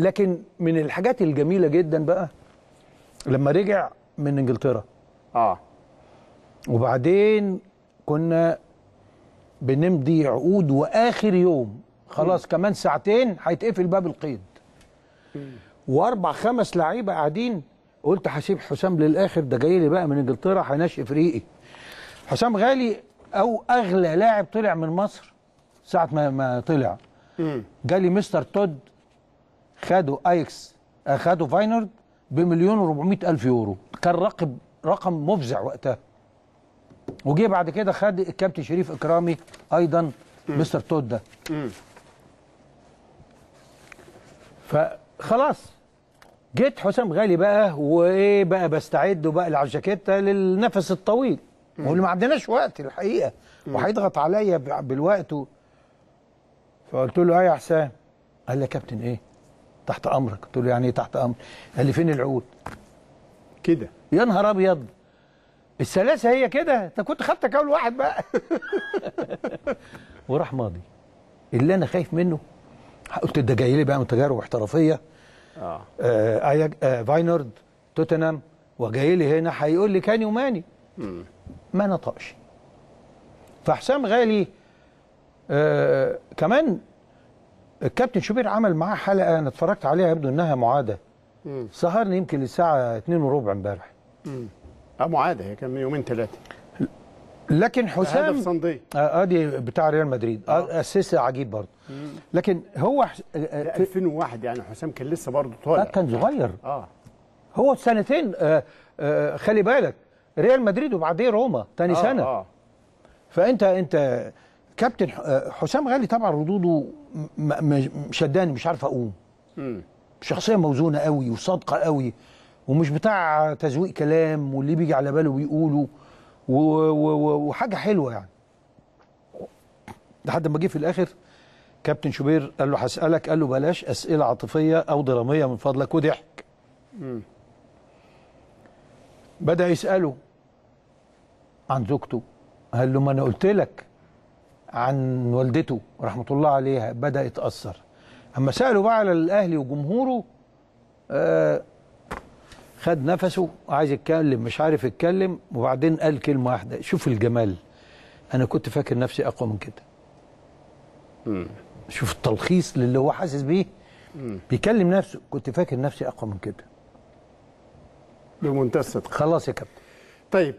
لكن من الحاجات الجميله جدا بقى لما رجع من انجلترا اه وبعدين كنا بنمضي عقود واخر يوم خلاص م. كمان ساعتين هيتقفل باب القيد واربع خمس لعيبه قاعدين قلت هسيب حسام للاخر ده جاي لي بقى من انجلترا هينشئ فريقي حسام غالي او اغلى لاعب طلع من مصر ساعه ما ما طلع جالي مستر تود خدوا ايكس آه، خدوا فاينرد بمليون و400 الف يورو كان رقم رقم مفزع وقتها وجي بعد كده خد الكابتن شريف اكرامي ايضا مستر تود ده فخلاص جيت حسام غالي بقى وايه بقى بستعد وبقى العجاكيتا الجاكيته للنفس الطويل واللي ما عندناش وقت الحقيقه وهيضغط عليا بالوقت و... فقلت له ايه يا حسام قال لي يا كابتن ايه تحت امرك قلت له يعني ايه تحت امر قال لي فين العود كده يا نهار ابيض السلاسه هي كده انت كنت خدتك اول واحد بقى وراح ماضي اللي انا خايف منه قلت ده جاي لي بقى من تجارب احترافيه اه, آه, آه فاينورد توتنهام وجاي لي هنا هيقول لي كاني وماني ما نطقش فحسام غالي آه كمان الكابتن شوبير عمل معاه حلقه انا اتفرجت عليها يبدو انها معاده مم. سهرني يمكن للساعه 2 وربع امبارح اه معاده هي كان من يومين ثلاثه لكن حسام هدف صندي آه،, اه دي بتاع ريال مدريد آه. آه. اسيست عجيب برضه لكن هو آه 2001 آه، يعني حسام كان لسه برضه طالع كان صغير اه هو سنتين آه آه خلي بالك ريال مدريد وبعديه روما تاني آه سنه آه. فانت انت كابتن آه، حسام غالي طبعا ردوده شداني مش عارف اقوم شخصيه موزونه قوي وصادقه قوي ومش بتاع تزويق كلام واللي بيجي على باله بيقوله وحاجه حلوه يعني لحد ما جه في الاخر كابتن شوبير قال له هسالك قال له بلاش اسئله عاطفيه او دراميه من فضلك وضحك بدا يساله عن زوجته قال له ما انا قلت لك عن والدته رحمة الله عليها بدأ يتأثر أما سألوا بقى على الأهلي وجمهوره آه خد نفسه عايز يتكلم مش عارف يتكلم وبعدين قال كلمة واحدة شوف الجمال أنا كنت فاكر نفسي أقوى من كده م. شوف التلخيص للي هو حاسس بيه بيكلم نفسه كنت فاكر نفسي أقوى من كده بمنتهى الصدق خلاص يا كابتن طيب